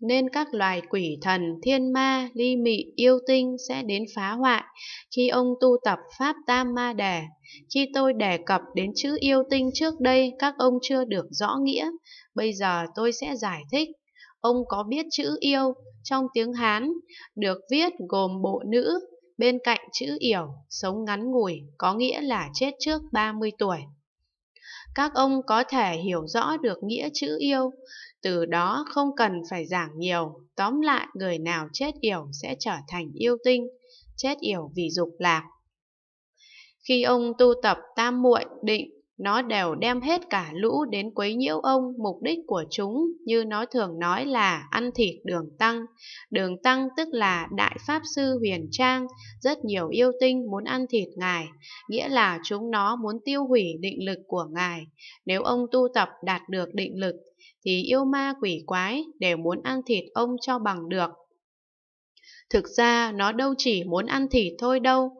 nên các loài quỷ thần, thiên ma, ly mị, yêu tinh sẽ đến phá hoại khi ông tu tập Pháp Tam Ma Đẻ. Khi tôi đề cập đến chữ yêu tinh trước đây, các ông chưa được rõ nghĩa, bây giờ tôi sẽ giải thích. Ông có biết chữ yêu trong tiếng Hán, được viết gồm bộ nữ, bên cạnh chữ yểu, sống ngắn ngủi, có nghĩa là chết trước 30 tuổi. Các ông có thể hiểu rõ được nghĩa chữ yêu, từ đó không cần phải giảng nhiều. Tóm lại, người nào chết yểu sẽ trở thành yêu tinh, chết yểu vì dục lạc. Khi ông tu tập tam muội định nó đều đem hết cả lũ đến quấy nhiễu ông mục đích của chúng như nó thường nói là ăn thịt đường tăng đường tăng tức là đại pháp sư huyền trang rất nhiều yêu tinh muốn ăn thịt ngài nghĩa là chúng nó muốn tiêu hủy định lực của ngài nếu ông tu tập đạt được định lực thì yêu ma quỷ quái đều muốn ăn thịt ông cho bằng được thực ra nó đâu chỉ muốn ăn thịt thôi đâu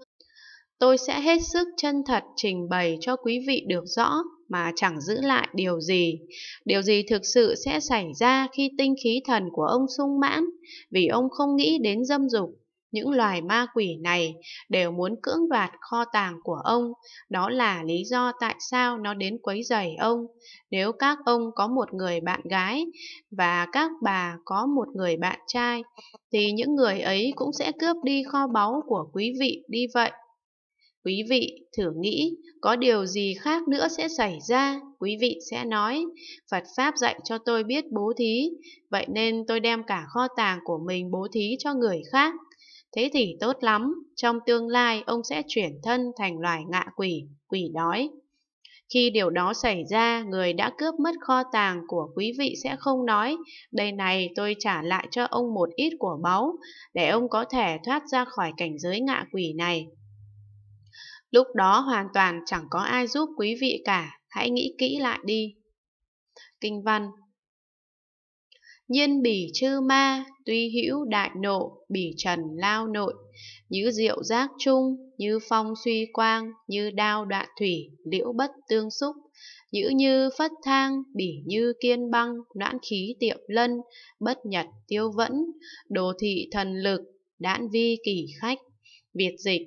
Tôi sẽ hết sức chân thật trình bày cho quý vị được rõ mà chẳng giữ lại điều gì. Điều gì thực sự sẽ xảy ra khi tinh khí thần của ông sung mãn vì ông không nghĩ đến dâm dục. Những loài ma quỷ này đều muốn cưỡng đoạt kho tàng của ông, đó là lý do tại sao nó đến quấy rầy ông. Nếu các ông có một người bạn gái và các bà có một người bạn trai, thì những người ấy cũng sẽ cướp đi kho báu của quý vị đi vậy. Quý vị thử nghĩ có điều gì khác nữa sẽ xảy ra, quý vị sẽ nói, Phật Pháp dạy cho tôi biết bố thí, vậy nên tôi đem cả kho tàng của mình bố thí cho người khác. Thế thì tốt lắm, trong tương lai ông sẽ chuyển thân thành loài ngạ quỷ, quỷ đói. Khi điều đó xảy ra, người đã cướp mất kho tàng của quý vị sẽ không nói, đây này tôi trả lại cho ông một ít của báu, để ông có thể thoát ra khỏi cảnh giới ngạ quỷ này. Lúc đó hoàn toàn chẳng có ai giúp quý vị cả, hãy nghĩ kỹ lại đi. Kinh văn Nhiên bỉ chư ma, tuy hữu đại nộ, bỉ trần lao nội, như diệu giác trung, như phong suy quang, như đao đoạn thủy, liễu bất tương xúc, nhữ như phất thang, bỉ như kiên băng, noãn khí tiệm lân, bất nhật tiêu vẫn, đồ thị thần lực, đạn vi kỷ khách, việt dịch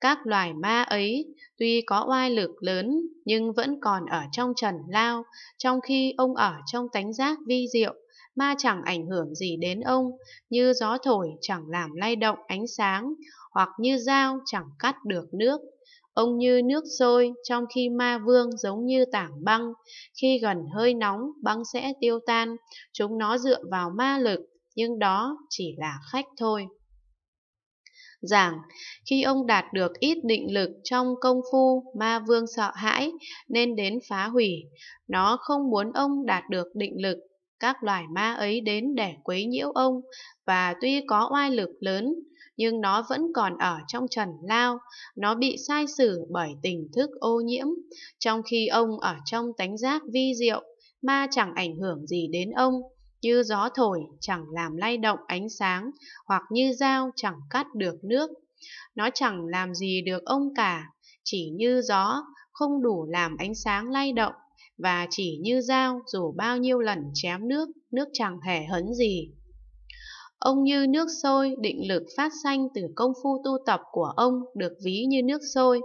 các loài ma ấy tuy có oai lực lớn nhưng vẫn còn ở trong trần lao, trong khi ông ở trong tánh giác vi diệu, ma chẳng ảnh hưởng gì đến ông, như gió thổi chẳng làm lay động ánh sáng, hoặc như dao chẳng cắt được nước. Ông như nước sôi, trong khi ma vương giống như tảng băng, khi gần hơi nóng, băng sẽ tiêu tan, chúng nó dựa vào ma lực, nhưng đó chỉ là khách thôi rằng khi ông đạt được ít định lực trong công phu, ma vương sợ hãi nên đến phá hủy. Nó không muốn ông đạt được định lực, các loài ma ấy đến để quấy nhiễu ông và tuy có oai lực lớn nhưng nó vẫn còn ở trong trần lao, nó bị sai xử bởi tình thức ô nhiễm, trong khi ông ở trong tánh giác vi diệu, ma chẳng ảnh hưởng gì đến ông như gió thổi chẳng làm lay động ánh sáng, hoặc như dao chẳng cắt được nước. Nó chẳng làm gì được ông cả, chỉ như gió, không đủ làm ánh sáng lay động, và chỉ như dao dù bao nhiêu lần chém nước, nước chẳng hề hấn gì. Ông như nước sôi, định lực phát sanh từ công phu tu tập của ông được ví như nước sôi,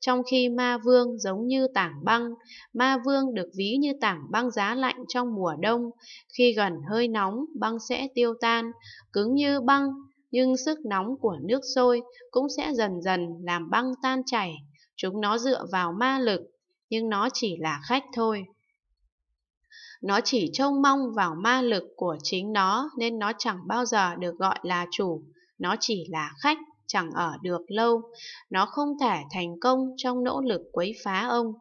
trong khi ma vương giống như tảng băng, ma vương được ví như tảng băng giá lạnh trong mùa đông, khi gần hơi nóng băng sẽ tiêu tan, cứng như băng, nhưng sức nóng của nước sôi cũng sẽ dần dần làm băng tan chảy, chúng nó dựa vào ma lực, nhưng nó chỉ là khách thôi. Nó chỉ trông mong vào ma lực của chính nó nên nó chẳng bao giờ được gọi là chủ, nó chỉ là khách, chẳng ở được lâu. Nó không thể thành công trong nỗ lực quấy phá ông.